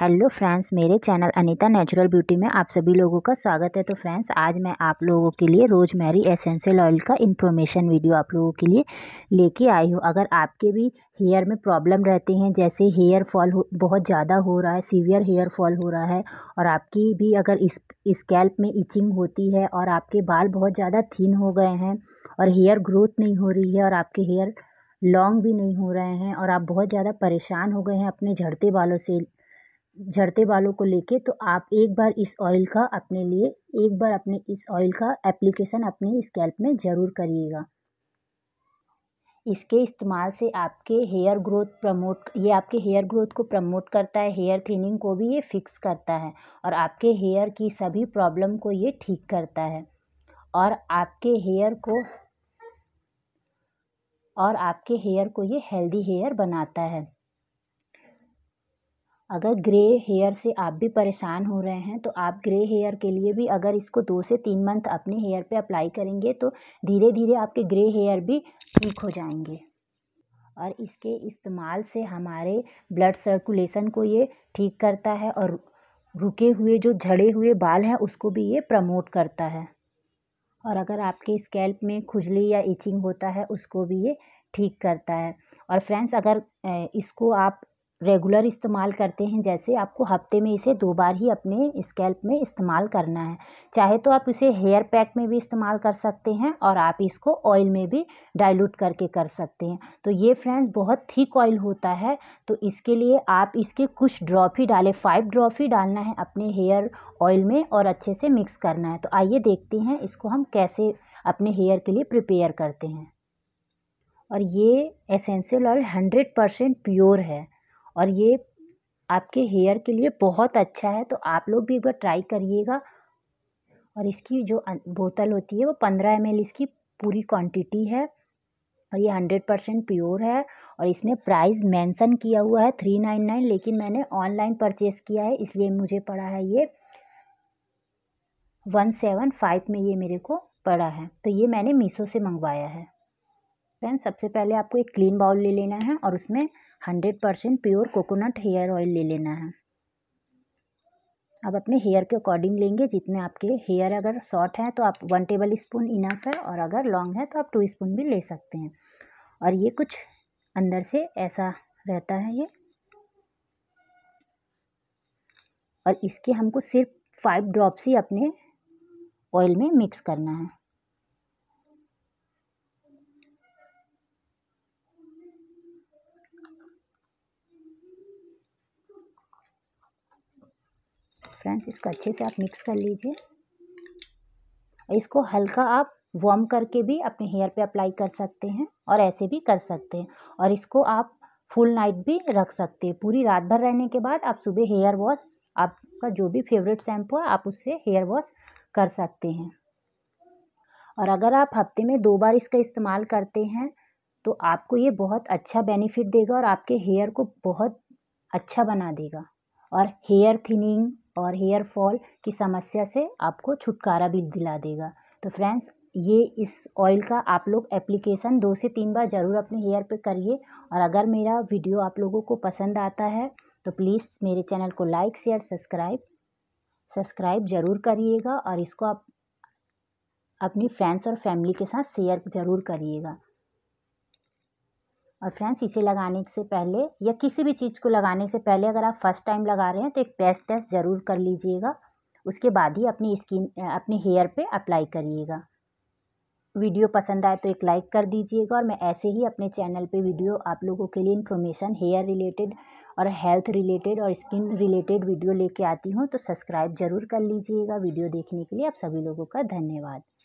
hello friends मेरे channel Anita natural beauty में आप सभी लोगों का स्वागत है तो फ्रेंड्स आज मैं आप लोगों के लिए रोजमेरी एसेंशियल ऑयल का इन्फॉर्मेशन वीडियो आप लोगों के लिए लेके आई हूँ अगर आपके भी हेयर में प्रॉब्लम रहते हैं जैसे हेयर फॉल बहुत ज़्यादा हो रहा है सीवियर हेयर फॉल हो रहा है और आपकी भी अगर इस स्कैल्प में इचिंग होती है और आपके बाल बहुत ज़्यादा थीन हो गए हैं और हेयर ग्रोथ नहीं हो रही है और आपके हेयर लॉन्ग भी नहीं हो रहे हैं और आप बहुत ज़्यादा परेशान हो गए हैं अपने झड़ते बालों से झड़ते बालों को लेके तो आप एक बार इस ऑयल का अपने लिए एक बार अपने इस ऑयल का एप्लीकेशन अपने स्कैल्प में ज़रूर करिएगा इसके इस्तेमाल से आपके हेयर ग्रोथ प्रमोट ये आपके हेयर ग्रोथ को प्रमोट करता है हेयर थिनिंग को भी ये फिक्स करता है और आपके हेयर की सभी प्रॉब्लम को ये ठीक करता है और आपके हेयर को और आपके हेयर को ये हेल्दी हेयर बनाता है अगर ग्रे हेयर से आप भी परेशान हो रहे हैं तो आप ग्रे हेयर के लिए भी अगर इसको दो से तीन मंथ अपने हेयर पे अप्लाई करेंगे तो धीरे धीरे आपके ग्रे हेयर भी ठीक हो जाएंगे और इसके इस्तेमाल से हमारे ब्लड सर्कुलेशन को ये ठीक करता है और रुके हुए जो झड़े हुए बाल हैं उसको भी ये प्रमोट करता है और अगर आपके स्कैल्प में खुजली या इचिंग होता है उसको भी ये ठीक करता है और फ्रेंड्स अगर इसको आप रेगुलर इस्तेमाल करते हैं जैसे आपको हफ्ते में इसे दो बार ही अपने स्कैल्प में इस्तेमाल करना है चाहे तो आप इसे हेयर पैक में भी इस्तेमाल कर सकते हैं और आप इसको ऑयल में भी डाइल्यूट करके कर सकते हैं तो ये फ्रेंड्स बहुत थिक ऑयल होता है तो इसके लिए आप इसके कुछ ड्रॉप ही डालें फाइव ड्रॉप ही डालना है अपने हेयर ऑयल में और अच्छे से मिक्स करना है तो आइए देखते हैं इसको हम कैसे अपने हेयर के लिए प्रिपेयर करते हैं और ये essential oil hundred percent pure है और ये आपके हेयर के लिए बहुत अच्छा है तो आप लोग भी एक बार ट्राई करिएगा और इसकी जो अं, बोतल होती है वो पंद्रह एम इसकी पूरी क्वांटिटी है और ये हंड्रेड परसेंट प्योर है और इसमें प्राइस मेंशन किया हुआ है थ्री नाइन नाइन लेकिन मैंने ऑनलाइन परचेस किया है इसलिए मुझे पड़ा है ये वन सेवन फाइव में ये मेरे को पड़ा है तो ये मैंने मीशो से मंगवाया है फ्रेंड्स सबसे पहले आपको एक क्लीन बाउल ले लेना है और उसमें hundred percent pure coconut hair oil ले लेना है आप अपने हेयर के अकॉर्डिंग लेंगे जितने आपके हेयर अगर शॉर्ट हैं तो आप वन टेबल स्पून इनफ है और अगर लॉन्ग है तो आप टू स्पून भी ले सकते हैं और ये कुछ अंदर से ऐसा रहता है ये और इसके हमको सिर्फ फाइव ड्रॉप्स ही अपने ऑयल में मिक्स करना है फ्रेंड्स इसको अच्छे से आप मिक्स कर लीजिए इसको हल्का आप वॉम करके भी अपने हेयर पे अप्लाई कर सकते हैं और ऐसे भी कर सकते हैं और इसको आप फुल नाइट भी रख सकते हैं पूरी रात भर रहने के बाद आप सुबह हेयर वॉश आपका जो भी फेवरेट शैम्पू है आप उससे हेयर वॉश कर सकते हैं और अगर आप हफ्ते में दो बार इसका इस्तेमाल करते हैं तो आपको ये बहुत अच्छा बेनिफिट देगा और आपके हेयर को बहुत अच्छा बना देगा और हेयर थिनिंग और हेयर फॉल की समस्या से आपको छुटकारा भी दिला देगा तो फ्रेंड्स ये इस ऑयल का आप लोग एप्लीकेशन दो से तीन बार ज़रूर अपने हेयर पे करिए और अगर मेरा वीडियो आप लोगों को पसंद आता है तो प्लीज़ मेरे चैनल को लाइक शेयर सब्सक्राइब सब्सक्राइब ज़रूर करिएगा और इसको आप अपनी फ्रेंड्स और फैमिली के साथ शेयर ज़रूर करिएगा और फ्रेंड्स इसे लगाने से पहले या किसी भी चीज़ को लगाने से पहले अगर आप फर्स्ट टाइम लगा रहे हैं तो एक पेस्ट टेस्ट ज़रूर कर लीजिएगा उसके बाद ही अपनी स्किन अपने हेयर पे अप्लाई करिएगा वीडियो पसंद आए तो एक लाइक कर दीजिएगा और मैं ऐसे ही अपने चैनल पे वीडियो आप लोगों के लिए इन्फॉर्मेशन हेयर रिलेटेड और हेल्थ रिलेटेड और स्किन रिलेटेड वीडियो लेके आती हूँ तो सब्सक्राइब ज़रूर कर लीजिएगा वीडियो देखने के लिए आप सभी लोगों का धन्यवाद